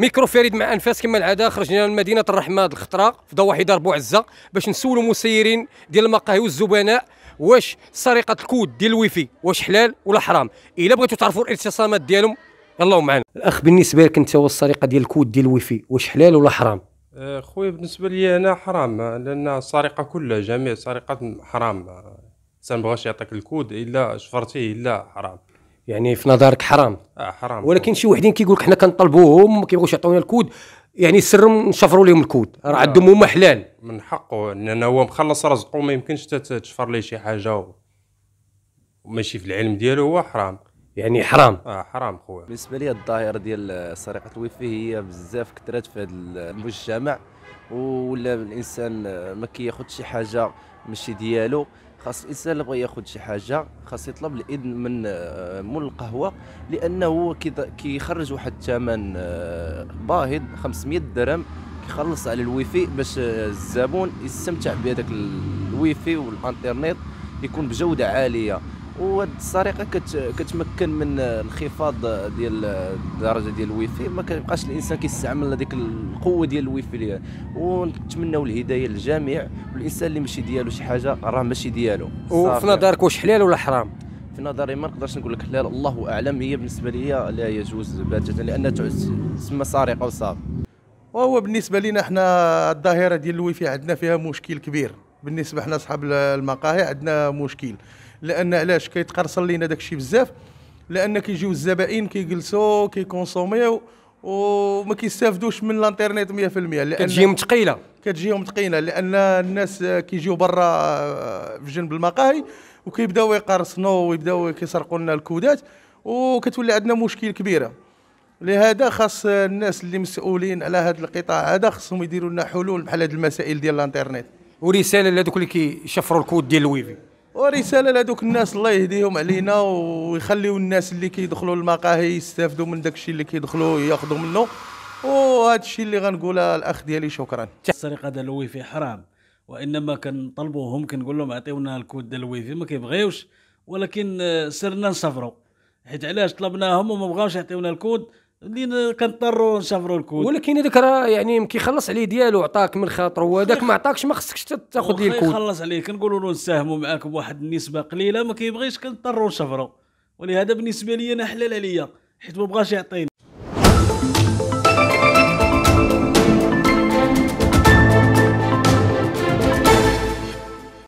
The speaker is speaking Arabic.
ميكرو فريد مع انفاس كما العاده خرجنا لمدينه الرحمه هذه الخطره في ضواحي دار بوعزه باش نسولوا مسيرين ديال المقاهي والزبناء واش سرقه الكود ديال الويفي واش حلال ولا حرام الا بغيتوا تعرفوا الاعتصامات ديالهم يلاه معنا الاخ بالنسبه لك انت هو السرقه ديال الكود ديال الويفي واش حلال ولا حرام أه، خويا بالنسبه لي انا حرام لان السرقه كلها جميع سرقات حرام ما بغاش يعطيك الكود الا شفرتيه الا حرام يعني في نظرك حرام آه حرام ولكن شي وحدين كيقول لك حنا كنطلبوهم ما كيبغوش يعطيونا الكود يعني سر نشفروا لهم الكود راه عندهم آه. هما حلال من حقه لان هو مخلص رزقه ما يمكنش تشفر ليه شي حاجه وماشي في العلم ديالو هو حرام يعني حرام اه حرام خويا بالنسبه لي الظاهره ديال سرقه الويفي هي بزاف كثرات في هذا المجتمع ولا الانسان ما كياخذش شي حاجه ماشي ديالو خاص الانسان اللي بغى ياخذ شي حاجه خاص يطلب الاذن من آه، مول القهوه لانه كيخرج واحد الثمن آه، باهظ 500 درهم كيخلص على الويفي باش آه، الزبون يستمتع بهذاك الويفي والانترنت يكون بجوده عاليه وهاد السرقه كت كتمكن من انخفاض ديال الدرجه ديال الويفي ما كيبقاش الانسان كيستعمل هذيك القوه ديال الويفي فاي ونتمناو الهدايه للجميع والانسان اللي ماشي ديالو شي حاجه راه ماشي ديالو وفي نظرك واش حلال ولا حرام في نظري ما نقدرش نقول لك حلال الله اعلم هي بالنسبه لي لا يجوز باتاتا لان تسمى سرقه وصافي وهو بالنسبه لنا احنا الظاهره ديال الويفي عندنا فيها مشكل كبير بالنسبه احنا اصحاب المقاهي عندنا مشكل لان علاش كيتقرصن لينا داكشي بزاف لان كيجيو الزبائن كيجلسوا كيكونسوميو وما كيستافدوش من الانترنت 100% لان كتجيهم ثقيله كتجيهم ثقيله لان الناس كيجيو برا في جنب المقاهي وكيبداو يقرصنوا ويبداو كيسرقوا لنا الكودات وكتولي عندنا مشكل كبيره لهذا خاص الناس اللي مسؤولين على هذا القطاع هذا خصهم يديروا لنا حلول بحال هذه المسائل ديال الانترنت ورساله لهذوك اللي كيشفروا الكود ديال الويفي ورساله لهذوك الناس الله يهديهم علينا ويخليوا الناس اللي كيدخلوا المقاهي يستافدوا من داك الشيء اللي كيدخلوا ياخذوا منه وهذا الشيء اللي غنقولها الاخ ديالي شكرا السرقه ديال الويفي حرام وانما كنطلبوهم كنقول لهم عطيونا الكود ديال الويفي ما كيبغيوش ولكن آه، سرنا نسافروا حيت علاش طلبناهم وما بغاوش يعطيونا الكود اللي كنضطروا نشفروا الكود ولكن هذاك راه يعني كيخلص عليه ديالو عطاك من خاطره وهذاك ما عطاكش ما خصكش تاخذ ليه الكود خلص عليه كنقولوا له نساهموا معاك بواحد النسبه قليله ما كيبغيش كنضطروا نشفروا ولهذا بالنسبه لي انا حلال عليا حيت ما بغاش يعطيني